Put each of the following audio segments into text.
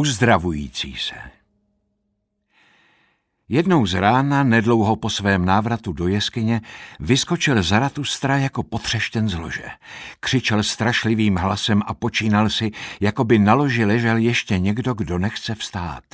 uzdravující se. Jednou z rána, nedlouho po svém návratu do jeskyně, vyskočil Zaratustra jako potřešten z lože. Křičel strašlivým hlasem a počínal si, jako by na loži ležel ještě někdo, kdo nechce vstát.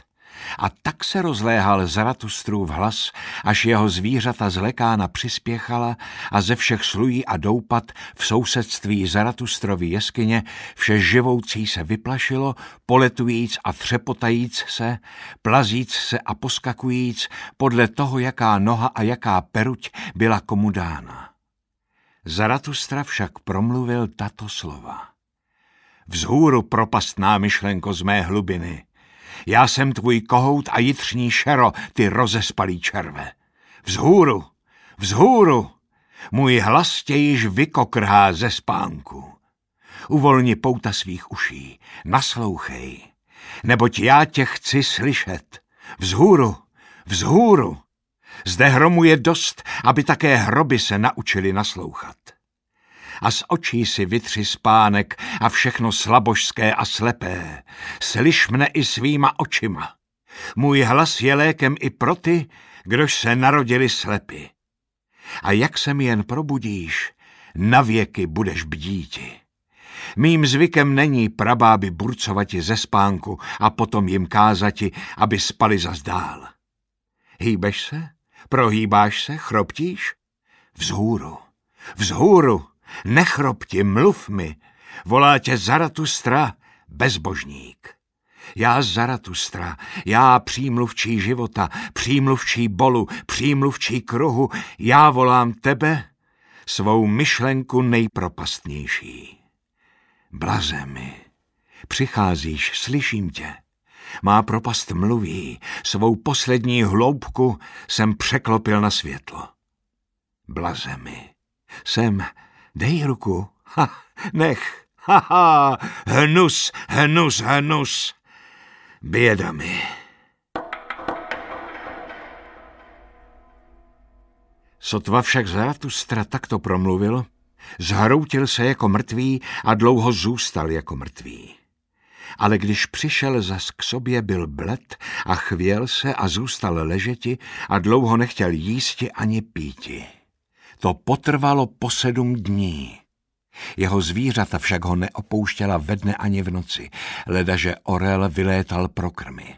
A tak se rozléhal Zaratustrův hlas, až jeho zvířata z lekána přispěchala a ze všech slují a doupat v sousedství Zaratustrovy jeskyně vše živoucí se vyplašilo, poletujíc a třepotajíc se, plazíc se a poskakujíc podle toho, jaká noha a jaká peruť byla komu dána. Zaratustra však promluvil tato slova. Vzhůru propastná myšlenko z mé hlubiny, já jsem tvůj kohout a jitřní šero, ty rozespalý červe. Vzhůru, vzhůru, můj hlas tě již vykokrhá ze spánku. Uvolni pouta svých uší, naslouchej, neboť já tě chci slyšet. Vzhůru, vzhůru. Zde hromu je dost, aby také hroby se naučili naslouchat a z očí si vytři spánek a všechno slabožské a slepé. Slyš mne i svýma očima. Můj hlas je lékem i pro ty, kdož se narodili slepy. A jak se mi jen probudíš, navěky budeš bdíti. Mým zvykem není prabáby burcovati ze spánku a potom jim kázati, aby spali za dál. Hýbeš se? Prohýbáš se? Chroptíš? Vzhůru. Vzhůru! Nechropti, mluv mi, volá tě Zaratustra, bezbožník. Já Zaratustra, já přímluvčí života, přímluvčí bolu, přímluvčí kruhu, já volám tebe, svou myšlenku nejpropastnější. Blaze mi, přicházíš, slyším tě. Má propast mluví, svou poslední hloubku jsem překlopil na světlo. Blaze mi, jsem Dej ruku. Ha, nech. Ha, ha, hnus, hnus, hnus. Běda mi. Sotva však Zaratustra takto promluvil, zhroutil se jako mrtvý a dlouho zůstal jako mrtvý. Ale když přišel zas k sobě, byl bled a chvěl se a zůstal ležeti a dlouho nechtěl jísti ani píti. To potrvalo po sedm dní. Jeho zvířata však ho neopouštěla ve dne ani v noci, ledaže orel vylétal pro krmy.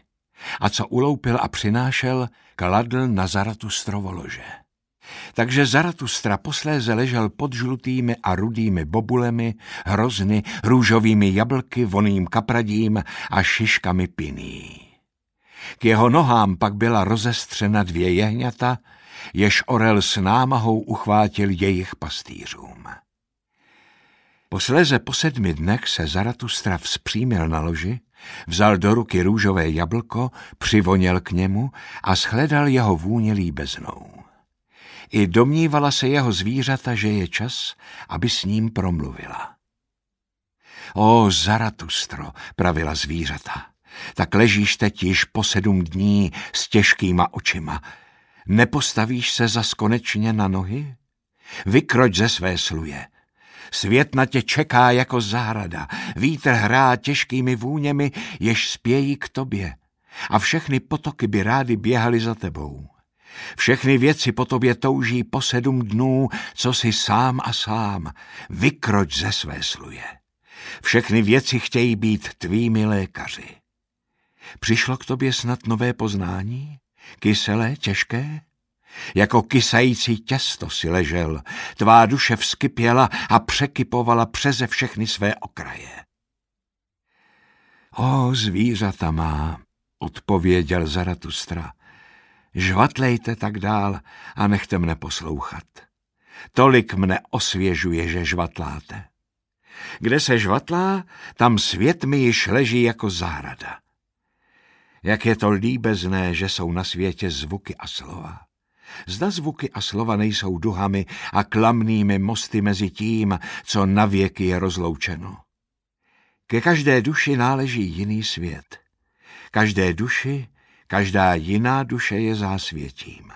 A co uloupil a přinášel, kladl na Zaratustrovo strovolože. Takže Zaratustra posléze ležel pod žlutými a rudými bobulemi, hrozny, růžovými jablky, voným kapradím a šiškami piní. K jeho nohám pak byla rozestřena dvě jehňata, jež orel s námahou uchvátil jejich pastýřům. Posléze po sedmi dnech se Zaratustra vzpřímil na loži, vzal do ruky růžové jablko, přivoněl k němu a shledal jeho vůně líbeznou. I domnívala se jeho zvířata, že je čas, aby s ním promluvila. O Zaratustro, pravila zvířata, tak ležíš teď již po sedm dní s těžkýma očima, Nepostavíš se zas konečně na nohy? Vykroč ze své sluje. Svět na tě čeká jako zahrada, vítr hrá těžkými vůněmi, jež spějí k tobě a všechny potoky by rády běhaly za tebou. Všechny věci po tobě touží po sedm dnů, co si sám a sám, vykroč ze své sluje. Všechny věci chtějí být tvými lékaři. Přišlo k tobě snad nové poznání? Kyselé, těžké? Jako kysající těsto si ležel, tvá duše vzkypěla a překypovala přeze všechny své okraje. O, zvířata má, odpověděl Zaratustra, žvatlejte tak dál a nechte mne poslouchat. Tolik mne osvěžuje, že žvatláte. Kde se žvatlá, tam svět mi již leží jako zahrada. Jak je to líbezné, že jsou na světě zvuky a slova. Zda zvuky a slova nejsou duhami a klamnými mosty mezi tím, co na věky je rozloučeno. Ke každé duši náleží jiný svět. Každé duši, každá jiná duše je zásvětím.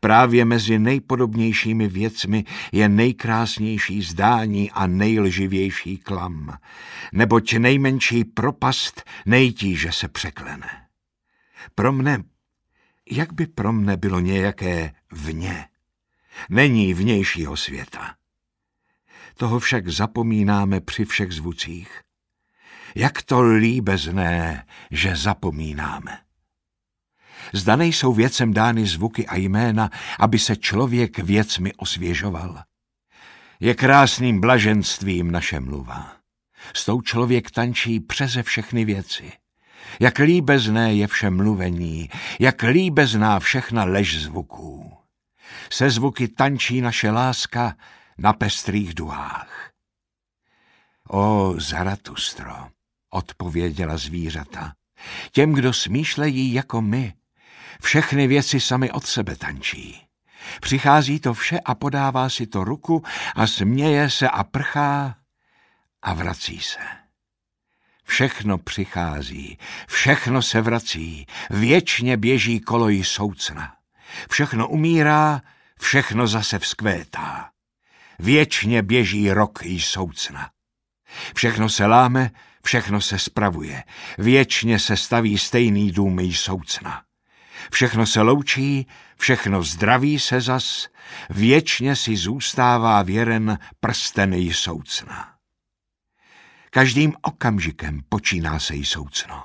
Právě mezi nejpodobnějšími věcmi je nejkrásnější zdání a nejlživější klam, neboť nejmenší propast nejtíže se překlene. Pro mne, jak by pro mne bylo nějaké vně? Není vnějšího světa. Toho však zapomínáme při všech zvucích. Jak to líbezné, že zapomínáme zda nejsou věcem dány zvuky a jména, aby se člověk věcmi osvěžoval. Je krásným blaženstvím naše mluva. S tou člověk tančí přeze všechny věci. Jak líbezné je vše mluvení, jak líbezná všechna lež zvuků. Se zvuky tančí naše láska na pestrých duhách. O Zaratustro, odpověděla zvířata, těm, kdo smýšlejí jako my, všechny věci sami od sebe tančí. Přichází to vše a podává si to ruku a směje se a prchá a vrací se. Všechno přichází, všechno se vrací, věčně běží koloji soucna. Všechno umírá, všechno zase vzkvétá. Věčně běží rok i soucna. Všechno se láme, všechno se spravuje. Věčně se staví stejný dům i soucna všechno se loučí, všechno zdraví se zas, věčně si zůstává věren prsten její soucna. Každým okamžikem počíná se jí soucno.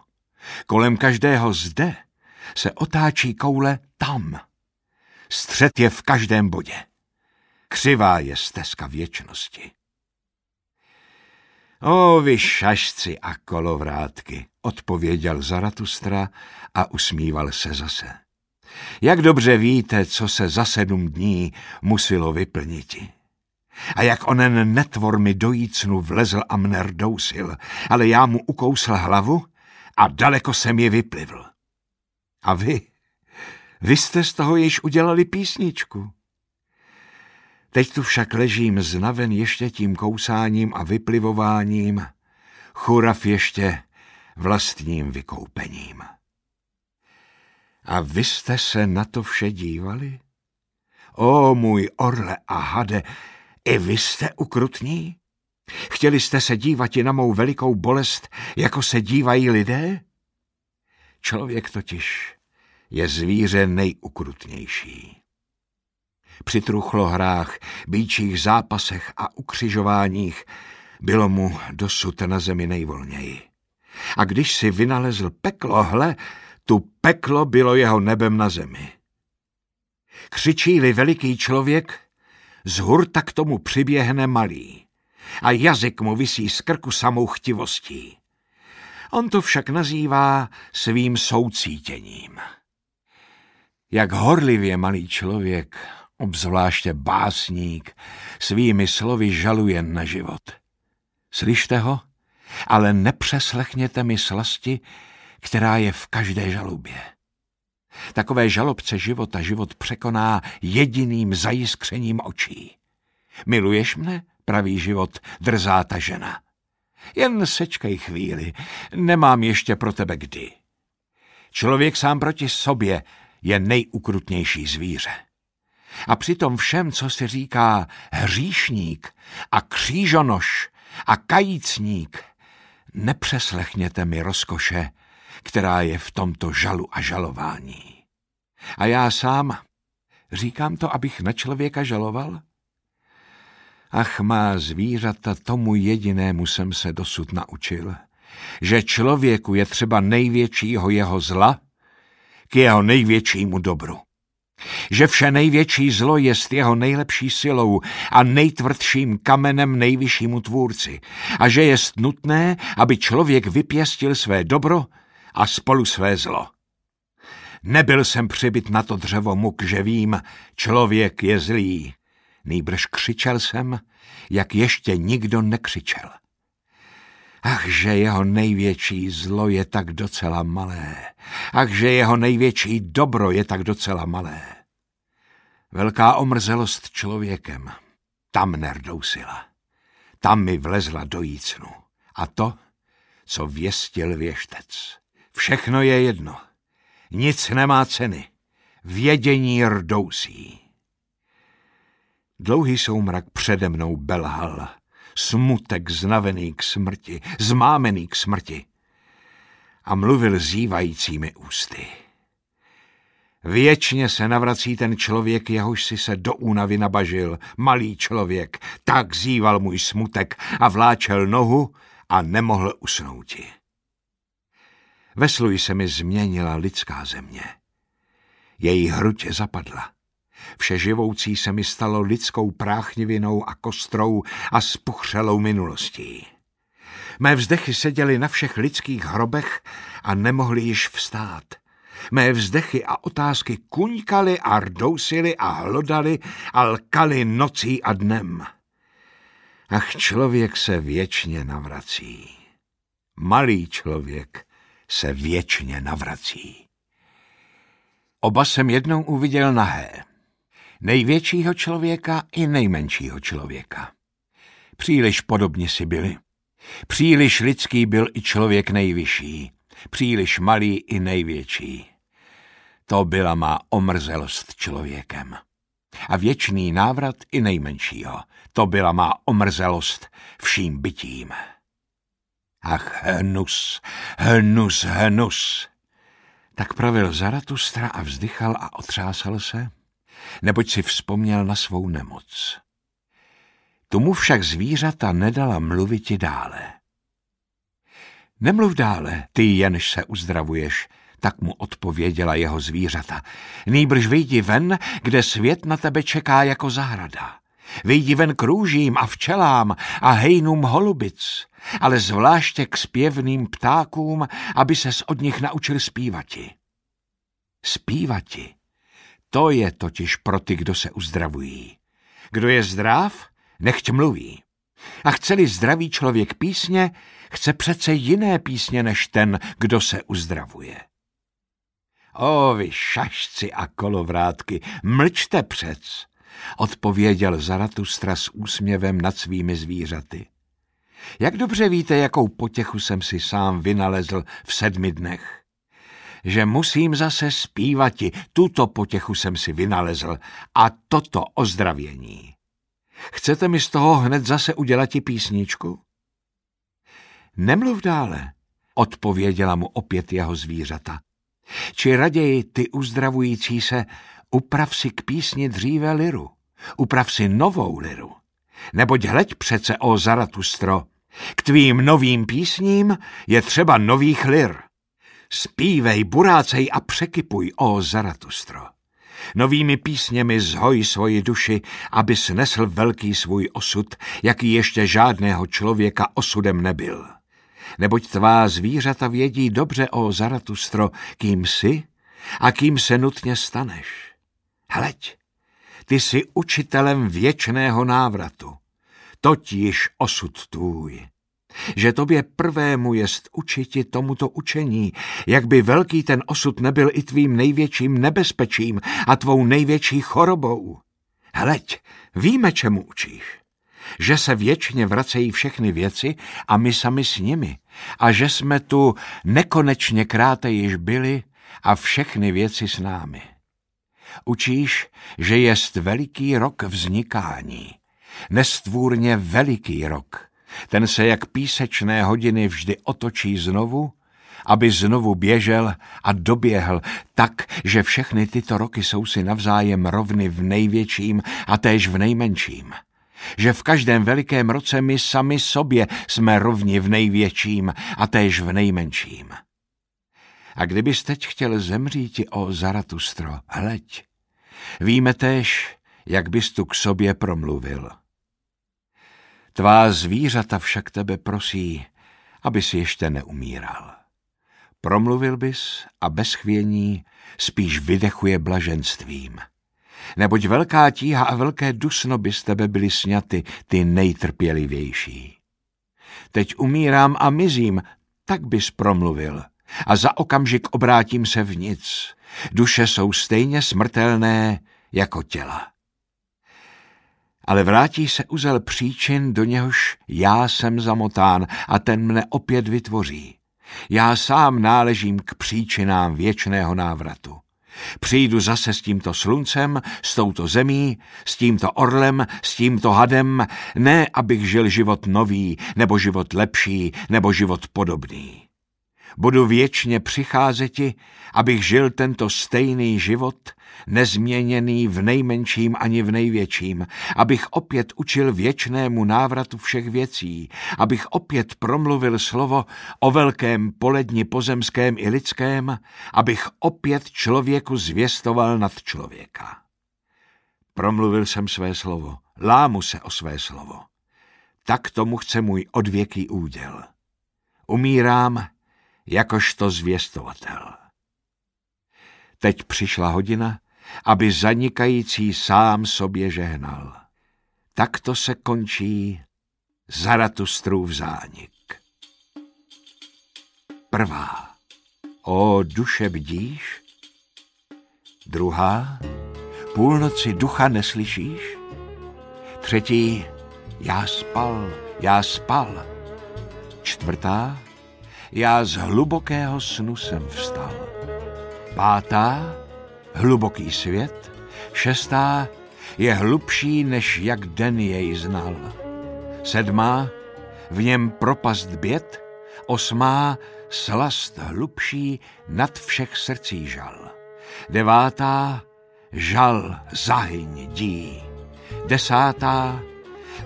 Kolem každého zde se otáčí koule tam. Střet je v každém bodě. Křivá je stezka věčnosti. O, vy šašci a kolovrátky, odpověděl Zaratustra a usmíval se zase. Jak dobře víte, co se za sedm dní musilo vyplnit. A jak onen netvor mi jícnu vlezl a mne rdousil, ale já mu ukousl hlavu a daleko jsem ji vyplivl. A vy, vy jste z toho již udělali písničku. Teď tu však ležím znaven ještě tím kousáním a vyplivováním, churav ještě vlastním vykoupením. A vy jste se na to vše dívali? O můj orle a hade, i vy jste ukrutní? Chtěli jste se dívat i na mou velikou bolest, jako se dívají lidé? Člověk totiž je zvíře nejukrutnější při truchlohrách, býčích zápasech a ukřižováních bylo mu dosud na zemi nejvolněji. A když si vynalezl peklo, hle, tu peklo bylo jeho nebem na zemi. Křičí-li veliký člověk, z hurta k tomu přiběhne malý a jazyk mu vysí z krku samou chtivostí. On to však nazývá svým soucítěním. Jak horlivě malý člověk obzvláště básník, svými slovy žaluje na život. Slyšte ho, ale nepřeslechněte mi slasti, která je v každé žalubě. Takové žalobce života život překoná jediným zajiskřením očí. Miluješ mne, pravý život, drzá ta žena. Jen sečkej chvíli, nemám ještě pro tebe kdy. Člověk sám proti sobě je nejukrutnější zvíře a přitom všem, co se říká hříšník a křížonoš a kajícník, nepřeslechněte mi rozkoše, která je v tomto žalu a žalování. A já sám říkám to, abych na člověka žaloval? Ach, má zvířata, tomu jedinému jsem se dosud naučil, že člověku je třeba největšího jeho zla k jeho největšímu dobru že vše největší zlo jest jeho nejlepší silou a nejtvrdším kamenem nejvyššímu tvůrci a že jest nutné, aby člověk vypěstil své dobro a spolu své zlo. Nebyl jsem přibyt na to dřevo muk, že vím, člověk je zlý. Nýbrž křičel jsem, jak ještě nikdo nekřičel. Ach, že jeho největší zlo je tak docela malé. Ach, že jeho největší dobro je tak docela malé. Velká omrzelost člověkem. Tam nerdousila. Tam mi vlezla do jícnu. A to, co věstil věštec. Všechno je jedno. Nic nemá ceny. Vědění rdousí. Dlouhý soumrak přede mnou belhal smutek znavený k smrti, zmámený k smrti. A mluvil zývajícími ústy. Věčně se navrací ten člověk, jehož si se do únavy nabažil, malý člověk, tak zýval můj smutek a vláčel nohu a nemohl usnouti. Vesluji se mi změnila lidská země. Její hruď zapadla. Všeživoucí se mi stalo lidskou práchnivinou a kostrou a spuchřelou minulostí. Mé vzdechy seděly na všech lidských hrobech a nemohly již vstát. Mé vzdechy a otázky kuňkaly a rdousily a hlodaly a lkaly nocí a dnem. Ach, člověk se věčně navrací. Malý člověk se věčně navrací. Oba jsem jednou uviděl nahé největšího člověka i nejmenšího člověka. Příliš podobně si byli. Příliš lidský byl i člověk nejvyšší, příliš malý i největší. To byla má omrzelost člověkem. A věčný návrat i nejmenšího, to byla má omrzelost vším bytím. Ach, hnus, hnus, hnus. Tak pravil Zaratustra a vzdychal a otřásal se neboť si vzpomněl na svou nemoc. Tomu však zvířata nedala mluviti dále. Nemluv dále, ty jenž se uzdravuješ, tak mu odpověděla jeho zvířata. Nýbrž vyjdi ven, kde svět na tebe čeká jako zahrada. Vyjdi ven růžím a včelám a hejnům holubic, ale zvláště k zpěvným ptákům, aby ses od nich naučil zpívati. Zpívati to je totiž pro ty, kdo se uzdravují. Kdo je zdrav, nechť mluví. A chce-li zdravý člověk písně, chce přece jiné písně než ten, kdo se uzdravuje. O, vy šašci a kolovrátky, mlčte přec, odpověděl Zaratustra s úsměvem nad svými zvířaty. Jak dobře víte, jakou potěchu jsem si sám vynalezl v sedmi dnech že musím zase zpívati, tuto potěchu jsem si vynalezl a toto ozdravění. Chcete mi z toho hned zase udělat i písničku? Nemluv dále, odpověděla mu opět jeho zvířata. Či raději ty uzdravující se, uprav si k písni dříve liru, uprav si novou liru. Neboť hleď přece o Zaratustro, k tvým novým písním je třeba nových lir. Spívej, burácej a překypuj, o Zaratustro. Novými písněmi zhoj svoji duši, aby snesl velký svůj osud, jaký ještě žádného člověka osudem nebyl. Neboť tvá zvířata vědí dobře, o Zaratustro, kým jsi a kým se nutně staneš. Hleď, ty jsi učitelem věčného návratu, totiž osud tvůj že tobě prvému jest učiti tomuto učení, jak by velký ten osud nebyl i tvým největším nebezpečím a tvou největší chorobou. Hleď, víme, čemu učíš. Že se věčně vracejí všechny věci a my sami s nimi a že jsme tu nekonečně kráte již byli a všechny věci s námi. Učíš, že jest veliký rok vznikání, nestvůrně veliký rok – ten se jak písečné hodiny vždy otočí znovu, aby znovu běžel a doběhl tak, že všechny tyto roky jsou si navzájem rovny v největším a též v nejmenším. Že v každém velikém roce my sami sobě jsme rovni v největším a též v nejmenším. A kdybys teď chtěl zemřít o Zaratustro, hleď, víme též, jak bys tu k sobě promluvil. Tvá zvířata však tebe prosí, aby si ještě neumíral. Promluvil bys a bez chvění spíš vydechuje blaženstvím. Neboť velká tíha a velké dusno by z tebe byly sňaty, ty nejtrpělivější. Teď umírám a mizím, tak bys promluvil. A za okamžik obrátím se v nic. Duše jsou stejně smrtelné jako těla ale vrátí se uzel příčin, do něhož já jsem zamotán a ten mne opět vytvoří. Já sám náležím k příčinám věčného návratu. Přijdu zase s tímto sluncem, s touto zemí, s tímto orlem, s tímto hadem, ne abych žil život nový, nebo život lepší, nebo život podobný. Budu věčně přicházeti, abych žil tento stejný život, nezměněný v nejmenším ani v největším, abych opět učil věčnému návratu všech věcí, abych opět promluvil slovo o velkém poledni pozemském i lidském, abych opět člověku zvěstoval nad člověka. Promluvil jsem své slovo, lámu se o své slovo. Tak tomu chce můj odvěký úděl. Umírám, jakožto zvěstovatel. Teď přišla hodina, aby zanikající sám sobě žehnal. Takto se končí Zaratustrův zánik. Prvá. O duše bdíš? Druhá. Půlnoci ducha neslyšíš? Třetí. Já spal, já spal. Čtvrtá já z hlubokého snu jsem vstal. Pátá, hluboký svět, šestá, je hlubší, než jak den jej znal. Sedmá, v něm propast bět, osmá, slast hlubší, nad všech srdcí žal. Devátá, žal zahyň dí. Desátá,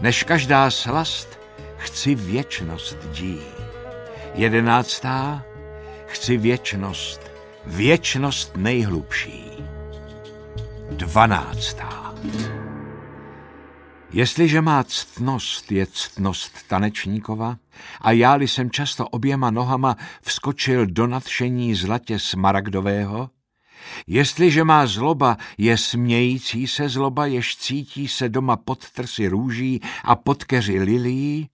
než každá slast, chci věčnost dít. Jedenáctá. Chci věčnost, věčnost nejhlubší. Dvanáctá. Jestliže má ctnost je ctnost tanečníkova a já-li jsem často oběma nohama vskočil do nadšení zlatě smaragdového, jestliže má zloba je smějící se zloba, jež cítí se doma pod trsy růží a pod keři lilií,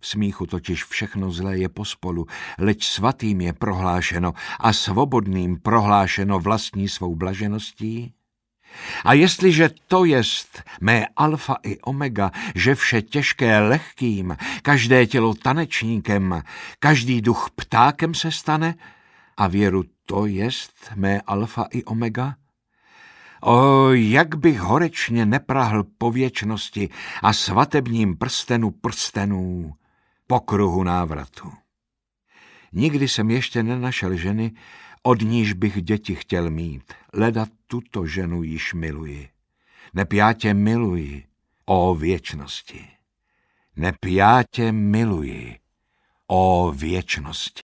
v smíchu totiž všechno zlé je pospolu, leč svatým je prohlášeno a svobodným prohlášeno vlastní svou blažeností. A jestliže to jest mé alfa i omega, že vše těžké lehkým, každé tělo tanečníkem, každý duch ptákem se stane, a věru to jest mé alfa i omega, O, jak bych horečně neprahl po věčnosti a svatebním prstenu prstenů, pokruhu návratu. Nikdy jsem ještě nenašel ženy, od níž bych děti chtěl mít. Leda tuto ženu již miluji. Neb já tě miluji, o věčnosti. Neb já tě miluji, o věčnosti.